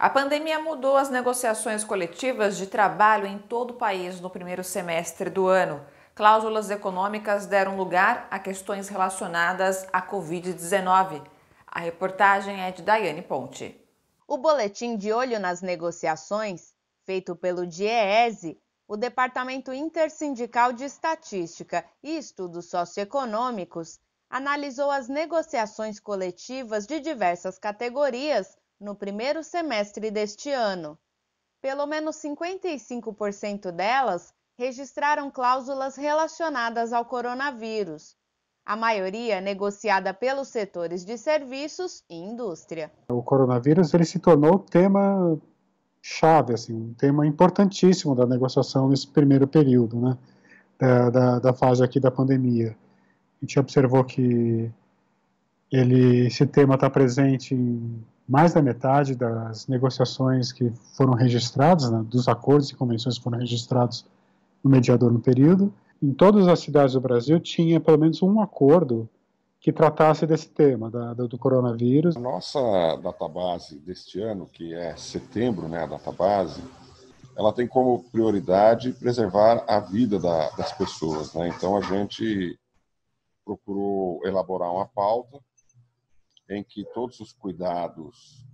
A pandemia mudou as negociações coletivas de trabalho em todo o país no primeiro semestre do ano. Cláusulas econômicas deram lugar a questões relacionadas à Covid-19. A reportagem é de Daiane Ponte. O boletim de olho nas negociações, feito pelo DIEESE, o Departamento Intersindical de Estatística e Estudos Socioeconômicos, analisou as negociações coletivas de diversas categorias no primeiro semestre deste ano. Pelo menos 55% delas registraram cláusulas relacionadas ao coronavírus, a maioria negociada pelos setores de serviços e indústria. O coronavírus ele se tornou o tema chave, assim, um tema importantíssimo da negociação nesse primeiro período, né, da, da, da, fase aqui da pandemia. A gente observou que ele, esse tema está presente em mais da metade das negociações que foram registradas, né, dos acordos e convenções que foram registrados no mediador no período, em todas as cidades do Brasil tinha pelo menos um acordo que tratasse desse tema, da, do coronavírus. A nossa database deste ano, que é setembro, né, a database, ela tem como prioridade preservar a vida da, das pessoas. Né? Então, a gente procurou elaborar uma pauta em que todos os cuidados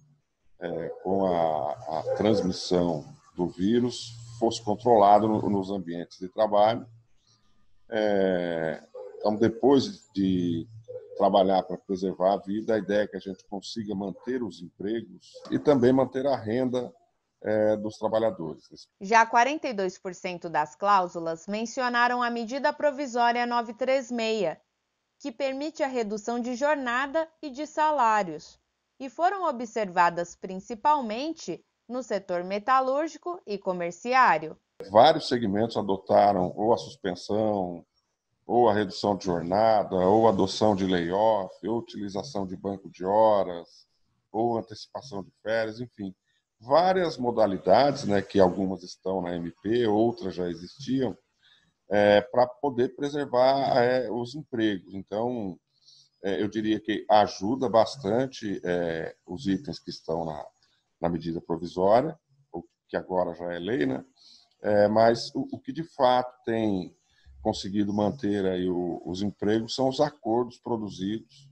é, com a, a, transmissão do vírus fosse controlado no, nos ambientes de trabalho. É, então, depois de trabalhar para preservar a vida, a ideia é que a gente consiga manter os empregos e também manter a renda é, dos trabalhadores. Já 42% das cláusulas mencionaram a medida provisória 936, que permite a redução de jornada e de salários, e foram observadas principalmente no setor metalúrgico e comerciário. Vários segmentos adotaram ou a suspensão, ou a redução de jornada, ou adoção de layoff, ou utilização de banco de horas, ou antecipação de férias, enfim, várias modalidades, né, que algumas estão na MP, outras já existiam, é, para poder preservar é, os empregos. Então, é, eu diria que ajuda bastante é, os itens que estão na, na medida provisória, o que agora já é lei, né? É, mas o, o, que de fato tem conseguido manter aí o, os empregos são os acordos produzidos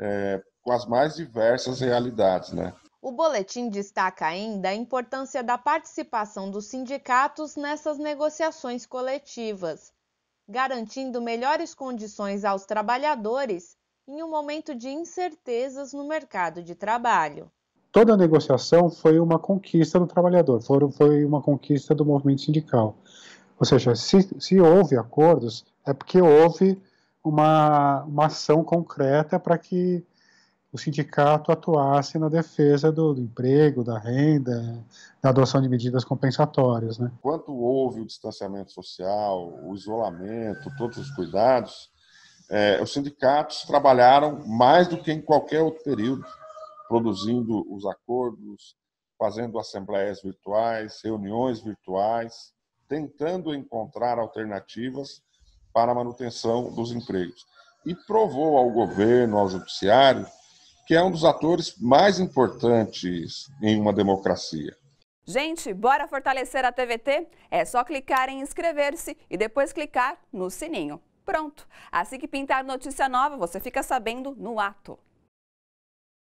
é, com as mais diversas realidades, né? O boletim destaca ainda a importância da participação dos sindicatos nessas negociações coletivas, garantindo melhores condições aos trabalhadores em um momento de incertezas no mercado de trabalho. Toda a negociação foi uma conquista do trabalhador, foi uma conquista do movimento sindical. Ou seja, se, se houve acordos, é porque houve uma, uma ação concreta para que o sindicato atuasse na defesa do, do, emprego, da renda, da adoção de medidas compensatórias. Né? Quanto houve o distanciamento social, o isolamento, todos os cuidados, é, os sindicatos trabalharam mais do que em qualquer outro período, produzindo os acordos, fazendo assembleias virtuais, reuniões virtuais, tentando encontrar alternativas para a manutenção dos empregos. E provou ao governo, ao judiciário, que é um dos atores mais importantes em uma democracia. Gente, bora fortalecer a TVT? É só clicar em inscrever-se e depois clicar no sininho. Pronto! Assim que pintar notícia nova, você fica sabendo no ato.